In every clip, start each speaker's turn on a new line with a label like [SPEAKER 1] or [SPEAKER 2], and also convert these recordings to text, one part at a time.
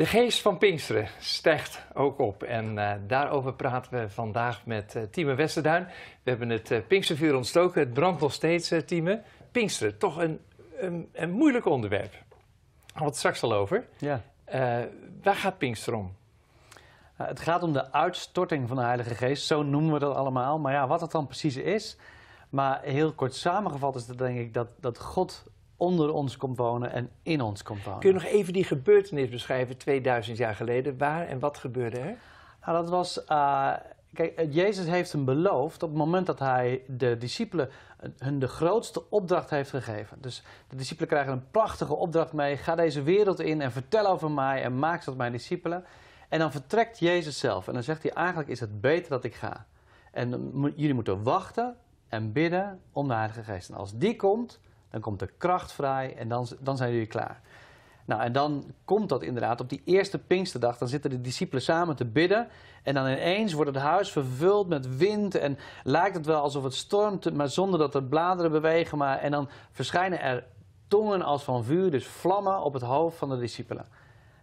[SPEAKER 1] De geest van Pinksteren stijgt ook op. En eh, daarover praten we vandaag met uh, eh, Tieme Westerduin. We hebben het eh, Pinkstervuur ontstoken. Het brandt nog steeds, uh, Tieme. Pinksteren, toch een, een, een moeilijk onderwerp. Had het straks al over. Ja. waar gaat Pinkster om? Nou, het gaat om de uitstorting van de
[SPEAKER 2] Heilige Geest. Zo noemen we dat allemaal. Maar ja, wat het dan precies is. Maar heel kort samengevat is
[SPEAKER 1] dat denk ik dat,
[SPEAKER 2] dat God onder ons komt wonen en in ons komt wonen. Kun je nog
[SPEAKER 1] even die gebeurtenis beschrijven, 2000 jaar geleden? Waar en wat gebeurde er? Nou, dat was. Eh,
[SPEAKER 2] kijk, eh, Jezus heeft hem beloofd op het moment dat hij de discipelen eh, hun de grootste opdracht heeft gegeven. Dus de discipelen krijgen een prachtige opdracht mee. Ga deze wereld in en vertel over mij en maak ze tot mijn discipelen. En dan vertrekt Jezus zelf en dan zegt hij eigenlijk is het beter dat ik ga. En jullie moeten wachten en bidden om de Heilige Geest. En als die komt, dan komt de kracht vrij en dan, dan zijn jullie klaar. Nou, en dan komt dat inderdaad op die eerste Pinksterdag. Dan zitten de discipelen samen te bidden. En dan ineens wordt het huis vervuld met wind. En lijkt het wel alsof het stormt, maar zonder dat er bladeren bewegen. Maar, en dan verschijnen er tongen als van vuur, dus vlammen op het hoofd van de discipelen.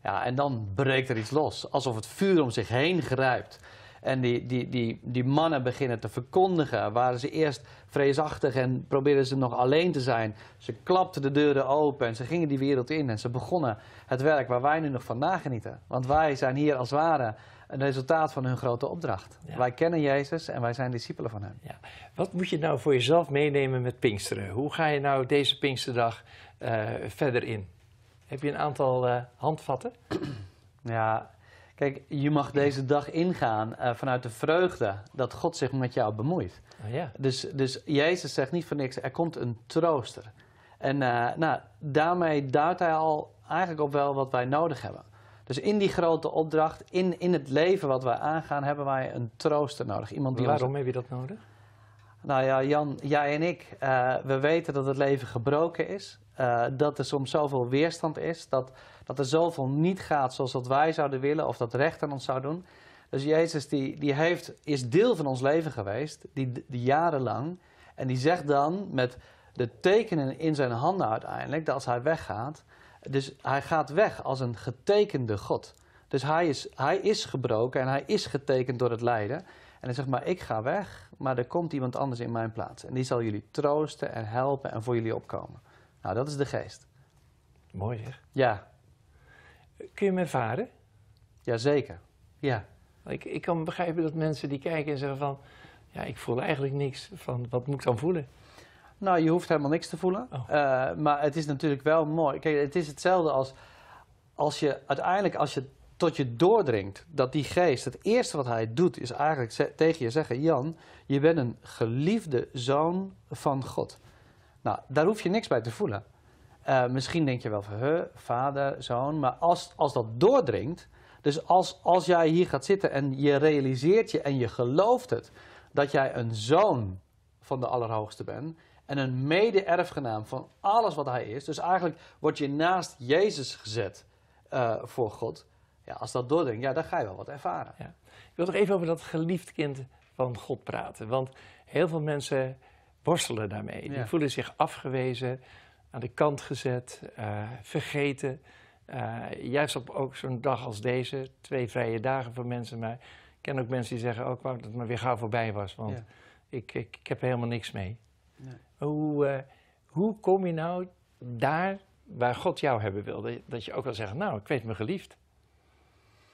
[SPEAKER 2] Ja, en dan breekt er iets los, alsof het vuur om zich heen grijpt. En die, die, die, die mannen beginnen te verkondigen. Waren ze eerst vreesachtig en probeerden ze nog alleen te zijn. Ze klapten de deuren open en ze gingen die wereld in. En ze begonnen het werk waar wij nu nog van nagenieten. Want wij zijn hier als ware een resultaat van hun grote opdracht.
[SPEAKER 1] Wij kennen Jezus en wij zijn discipelen van hem. Ja. Wat moet je nou voor jezelf meenemen met Pinksteren? Hoe ga je nou deze Pinksterdag eh, verder in? Heb je een aantal eh, handvatten? Ja, Kijk, je mag deze dag ingaan eh, vanuit de
[SPEAKER 2] vreugde dat God zich met jou bemoeit. Oh, ja. dus, dus Jezus zegt niet voor niks, er komt een trooster. En eh, nou, daarmee duidt hij al eigenlijk op wel wat wij nodig hebben. Dus in die grote opdracht, in, in het leven wat wij aangaan, hebben wij een trooster nodig. Iemand die Waarom ons... heb je dat nodig? Nou ja, Jan, jij en ik, eh, we weten dat het leven gebroken is. dat er soms zoveel weerstand is, dat dat er zoveel niet gaat zoals dat wij zouden willen of dat recht aan ons zou doen. Dus Jezus die, die heeft, is deel van ons leven geweest, die, die jarenlang. En die zegt dan met de tekenen in zijn handen uiteindelijk dat als hij weggaat. Dus hij gaat weg als een getekende God. Dus hij is, hij is gebroken en hij is getekend door het lijden. En hij zegt maar, ik ga weg, maar er komt iemand anders in mijn plaats. En die zal jullie troosten en helpen
[SPEAKER 1] en voor jullie opkomen. Nou, dat is de geest. Mooi zeg. Ja, Kun je me ervaren? Jazeker, ja. Ik, ik kan begrijpen dat mensen die kijken en zeggen van... ja, ik voel eigenlijk niks. Van, wat moet ik dan voelen? Nou, je hoeft
[SPEAKER 2] helemaal niks te voelen. Oh. Eh, maar het is natuurlijk wel mooi. Kijk, het is hetzelfde als als je uiteindelijk, als je tot je doordringt dat die geest, het eerste wat hij doet, is eigenlijk tegen je zeggen: Jan, je bent een geliefde zoon van God. Nou, daar hoef je niks bij te voelen. Eh, misschien denk je wel van, huh, vader, zoon. Maar als, als dat doordringt, dus als, als jij hier gaat zitten en je realiseert je en je gelooft het, dat jij een zoon van de Allerhoogste bent en een mede-erfgenaam van alles wat hij is. Dus eigenlijk word je naast Jezus gezet
[SPEAKER 1] eh, voor God. Ja, als dat doordringt, ja, dan ga je wel wat ervaren. Ja. Ik wil toch even over dat geliefd kind van God praten. Want heel veel mensen worstelen daarmee. Die voelen zich afgewezen aan de kant gezet, eh, vergeten. Eh, juist op ook zo'n dag als deze, twee vrije dagen voor mensen. Maar ik ken ook mensen die zeggen, ook oh, dat het maar weer gauw voorbij was, want ik, ik, ik, heb er helemaal niks mee. Nee. Hoe, eh, hoe kom je nou daar waar God jou hebben wilde, Dat, je ook wel zegt, nou, ik weet me geliefd.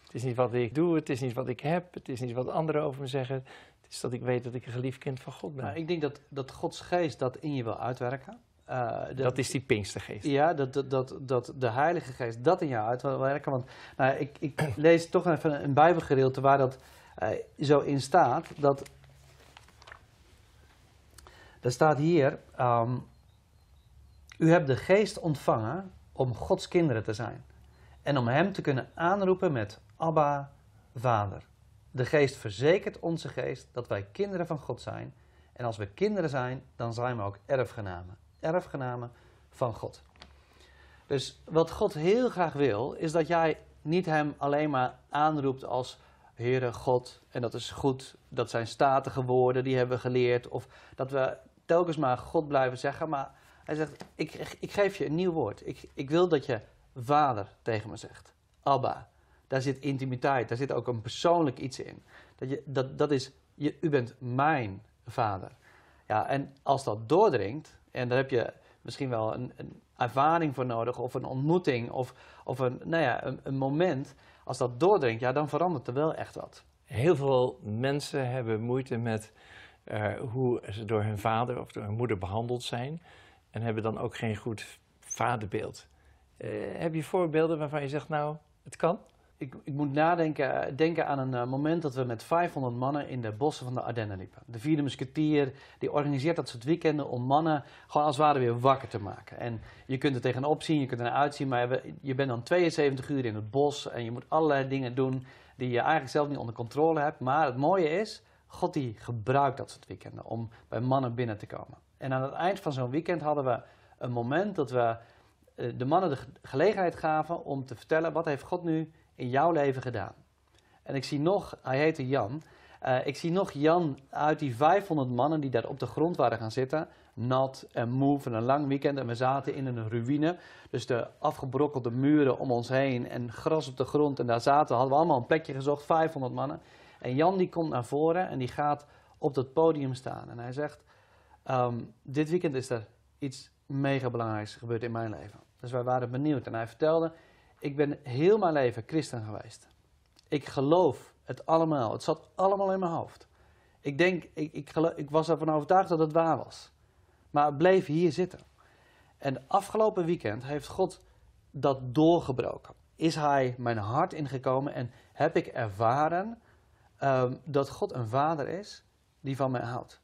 [SPEAKER 1] Het is niet wat ik doe, het is niet wat ik heb, het is niet wat anderen over me zeggen. Het is dat ik weet dat ik een geliefd kind van God ben. Nou,
[SPEAKER 2] ik denk dat, dat Gods geest dat in je wil uitwerken. Eh,
[SPEAKER 1] dat is die Pinkstergeest.
[SPEAKER 2] Ja, dat, dat, dat, de Heilige Geest dat in jou uit wil werken. Want nou, ik, ik, lees toch even een, Bijbelgedeelte waar dat eh, zo in staat. Dat, daar staat hier: ehm, U hebt de Geest ontvangen om Gods kinderen te zijn. En om Hem te kunnen aanroepen met Abba, Vader. De Geest verzekert onze geest dat wij kinderen van God zijn. En als we kinderen zijn, dan zijn we ook erfgenamen erfgenamen van God. Dus wat God heel graag wil, is dat jij niet Hem alleen maar aanroept als Heere God. En dat is goed, dat zijn statige woorden, die hebben geleerd. Of dat we telkens maar God blijven zeggen, maar Hij zegt, ik, ik geef je een nieuw woord. Ik, ik wil dat je vader tegen me zegt. Abba. Daar zit intimiteit, daar zit ook een persoonlijk iets in. Dat, je, dat, dat is, je, u bent mijn vader. Ja, en als dat doordringt, en daar heb je misschien wel een, een ervaring voor nodig, of een ontmoeting, of, of een, nou ja, een, een moment. Als dat doordringt, ja, dan verandert er wel echt wat.
[SPEAKER 1] Heel veel mensen hebben moeite met eh, hoe ze door hun vader of door hun moeder behandeld zijn. En hebben dan ook geen goed vaderbeeld. Eh, heb je voorbeelden waarvan je zegt,
[SPEAKER 2] nou, het kan? ik, ik, moet nadenken denken aan een eh, moment dat we met 500 mannen in de bossen van de Ardennen liepen. De vierde musketier die organiseert dat soort weekenden om mannen gewoon als het ware weer wakker te maken. En je kunt er tegenop zien, je kunt er naar maar je bent dan 72 uur in het bos en je moet allerlei dingen doen die je eigenlijk zelf niet onder controle hebt. Maar het mooie is, God die gebruikt dat soort weekenden om bij mannen binnen te komen. En aan het eind van zo'n weekend hadden we een moment dat we eh, de mannen de gelegenheid gaven om te vertellen wat heeft God nu in jouw leven gedaan? En ik zie nog, hij heette Jan, eh, ik zie nog Jan uit die 500 mannen die daar op de grond waren gaan zitten, nat en moe van een lang weekend. En we zaten in een ruïne, dus de afgebrokkelde muren om ons heen en gras op de grond. En daar zaten, hadden we allemaal een plekje gezocht, 500 mannen. En Jan die komt naar voren en die gaat op dat podium staan. En hij zegt, ehm, dit weekend is er iets mega belangrijks gebeurd in mijn leven. Dus wij waren benieuwd. En hij vertelde, ik ben heel mijn leven christen geweest. Ik geloof het allemaal. Het zat allemaal in mijn hoofd. Ik denk, ik, ik, geloof, ik was ervan overtuigd dat het waar was. Maar het bleef hier zitten. En afgelopen weekend heeft God dat doorgebroken. Is Hij mijn hart ingekomen en heb ik ervaren ehm, dat God een vader is die van mij houdt.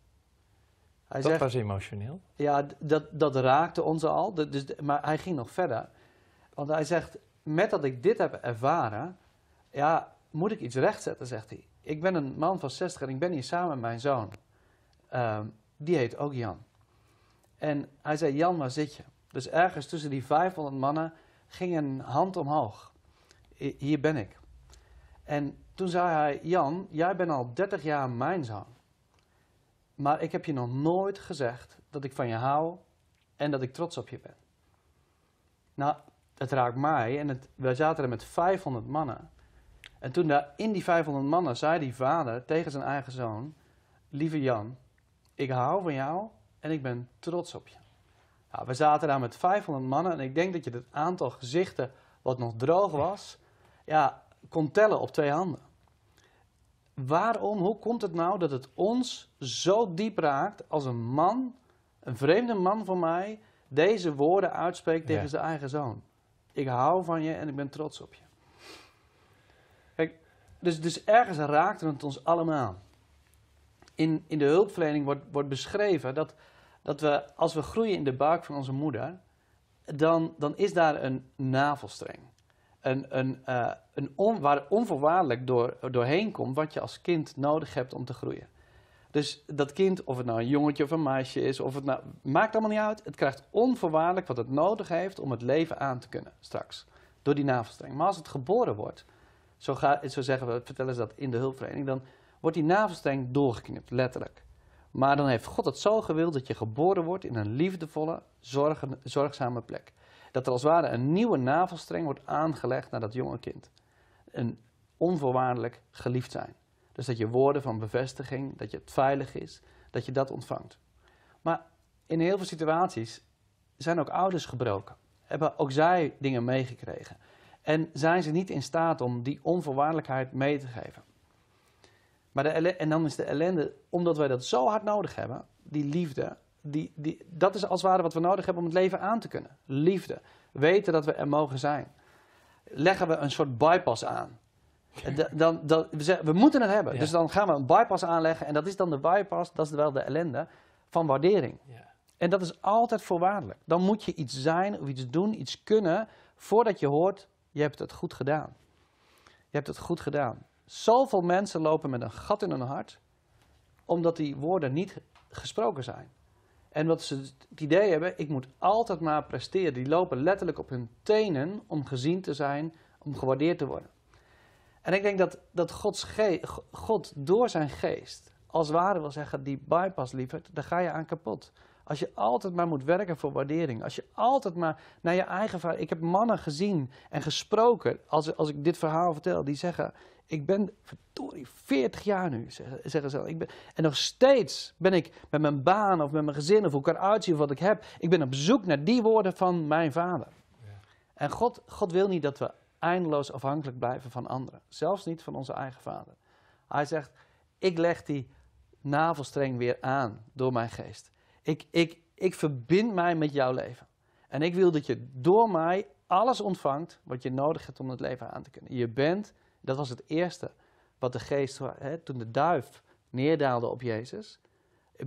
[SPEAKER 1] Hij dat was emotioneel.
[SPEAKER 2] Ja, dat, dat raakte ons al. Dus, maar hij ging nog verder. Want hij zegt, met dat ik dit heb ervaren, ja, moet ik iets rechtzetten, zegt hij. Ik ben een man van 60 en ik ben hier samen met mijn zoon. Ehm, die heet ook Jan. En hij zei, Jan, waar zit je? Dus ergens tussen die 500 mannen ging een hand omhoog. hier ben ik. En toen zei hij, Jan, jij bent al 30 jaar mijn zoon. Maar ik heb je nog nooit gezegd dat ik van je hou en dat ik trots op je ben. Nou, het raakt mij. En het, wij zaten er met 500 mannen. En toen daar in die 500 mannen zei die vader tegen zijn eigen zoon: Lieve Jan, ik hou van jou en ik ben trots op je. Nou, we zaten daar met 500 mannen en ik denk dat je het aantal gezichten wat nog droog was, ja, kon tellen op twee handen. Waarom, hoe komt het nou dat het ons zo diep raakt als een man, een vreemde man voor mij, deze woorden uitspreekt tegen zijn eigen zoon? Ik hou van je en ik ben trots op je. Kijk, dus, dus ergens raakte het ons allemaal. In, in de hulpverlening wordt, wordt beschreven dat, dat we, als we groeien in de buik van onze moeder, dan, dan is daar een navelstreng. Een, een, eh, een on, waar onvoorwaardelijk door, doorheen komt wat je als kind nodig hebt om te groeien. Dus dat kind, of het nou een jongetje of een meisje is, of het nou, maakt allemaal niet uit. Het krijgt onvoorwaardelijk wat het nodig heeft om het leven aan te kunnen straks. Door die navelstreng. Maar als het geboren wordt, zo, zo zeggen we, vertellen ze dat in de hulpvereniging, dan wordt die navelstreng doorgeknipt, letterlijk. Maar dan heeft God het zo gewild dat je geboren wordt in een liefdevolle, zorgzame plek. Dat er als ware een nieuwe navelstreng wordt aangelegd naar dat jonge kind. Een onvoorwaardelijk geliefd zijn. Dus dat je woorden van bevestiging, dat je het veilig is, dat je dat ontvangt. Maar in heel veel situaties zijn ook ouders gebroken. Hebben ook zij dingen meegekregen. En zijn ze niet in staat om die onvoorwaardelijkheid mee te geven. Maar de en dan is de ellende, omdat wij dat zo hard nodig hebben, die liefde, die, die, dat is als het ware wat we nodig hebben om het leven aan te kunnen. Liefde. Weten dat we er mogen zijn. Leggen we een soort bypass aan. Eh, dan, dan, we, we moeten het hebben. Dus dan gaan we een bypass aanleggen. En dat is dan de bypass, dat is wel de ellende, van waardering. Ja. En dat is altijd voorwaardelijk. Dan moet je iets zijn of iets doen, iets kunnen, voordat je hoort, je hebt het goed gedaan. Je hebt het goed gedaan. Zoveel mensen lopen met een gat in hun hart, omdat die woorden niet gesproken zijn. En wat ze het idee hebben, ik moet altijd maar presteren. Die lopen letterlijk op hun tenen om gezien te zijn, om gewaardeerd te worden. En ik denk dat, dat Gods ge God door zijn geest, als ware wil zeggen, die bypass lievert, daar ga je aan kapot. Als je altijd maar moet werken voor waardering. Als je altijd maar naar je eigen Ik heb mannen gezien en gesproken, als, als ik dit verhaal vertel, die zeggen... Ik ben, verdorie, 40 jaar nu, zeggen, ze. Ik ben, en nog steeds ben ik met mijn baan of met mijn gezin of hoe ik eruit zie of wat ik heb. Ik ben op zoek naar die woorden van mijn vader. Ja. En God, God wil niet dat we eindeloos afhankelijk blijven van anderen. Zelfs niet van onze eigen vader. Hij zegt, ik leg die navelstreng weer aan door mijn geest. Ik, ik, ik verbind mij met jouw leven. En ik wil dat je door mij alles ontvangt wat je nodig hebt om het leven aan te kunnen. Je bent, dat was het eerste wat de geest, hè, toen de duif neerdaalde op Jezus,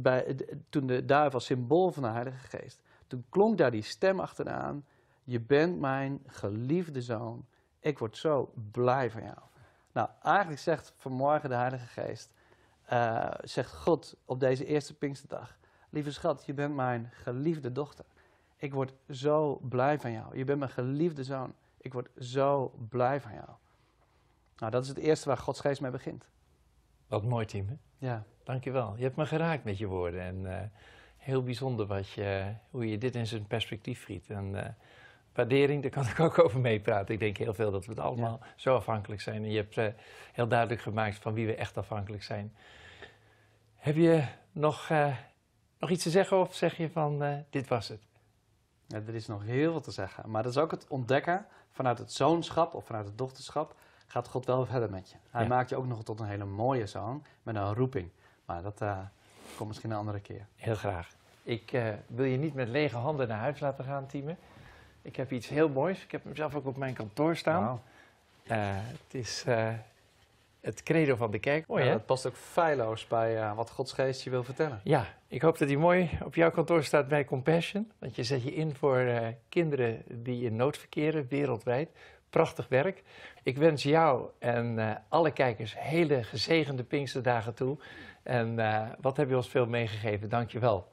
[SPEAKER 2] bij, toen de duif als symbool van de Heilige Geest, toen klonk daar die stem achteraan, je bent mijn geliefde zoon, ik word zo blij van jou. Nou, eigenlijk zegt vanmorgen de Heilige Geest, eh, zegt God op deze eerste Pinksterdag, lieve schat, je bent mijn geliefde dochter. Ik word zo blij van jou. Je bent mijn geliefde zoon. Ik word zo blij
[SPEAKER 1] van jou. Nou, dat is het eerste waar Gods geest mee begint. Wat mooi, team. Ja. Dankjewel. Je hebt me geraakt met je woorden. En eh, heel bijzonder wat je, hoe je dit in zijn perspectief giet. En eh, waardering, daar kan ik ook over meepraten. Ik denk heel veel dat we het allemaal zo afhankelijk zijn. En je hebt eh, heel duidelijk gemaakt van wie we echt afhankelijk zijn. Heb je nog, eh, nog iets te zeggen of zeg je van eh, dit was het?
[SPEAKER 2] Ja, er is nog heel veel te zeggen. Maar dat is ook het ontdekken vanuit het zoonschap of vanuit het dochterschap gaat God wel verder met je. Hij maakt je ook nog tot een hele mooie zoon met een roeping.
[SPEAKER 1] Maar dat komt misschien een andere keer. Heel graag. Ik wil je niet met lege handen naar huis laten gaan, Tieme. Ik heb iets heel moois. Ik heb hem zelf ook op mijn kantoor staan. Eh, het is eh, het credo van de kerk. Mooi, Dat past ook feilloos bij eh, wat Gods geest je wil vertellen. Ja, ik hoop dat hij mooi op jouw kantoor staat bij Compassion. Want je zet je in voor kinderen die in nood verkeren wereldwijd. Prachtig werk. Ik wens jou en alle kijkers hele gezegende Pinksterdagen toe. En wat heb je ons veel meegegeven. Dank je wel.